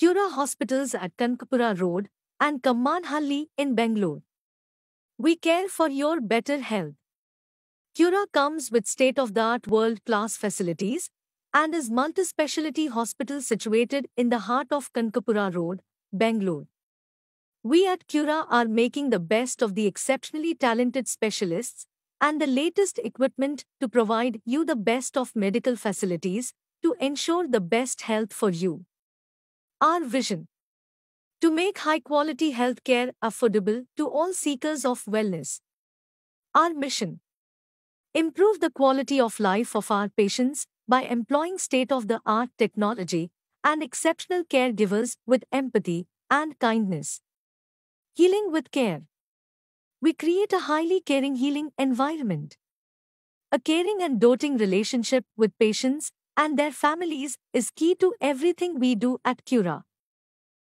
Cura Hospitals at Kankapura Road, and Kammanhalli in Bengaluru. We care for your better health. Cura comes with state-of-the-art world-class facilities and is multi-specialty hospital situated in the heart of Kankapura Road, Bengaluru. We at Cura are making the best of the exceptionally talented specialists and the latest equipment to provide you the best of medical facilities to ensure the best health for you. Our vision to make high quality healthcare affordable to all seekers of wellness. Our mission improve the quality of life of our patients by employing state of the art technology and exceptional caregivers with empathy and kindness. Healing with care. We create a highly caring healing environment. A caring and doting relationship with patients and their families is key to everything we do at Cura.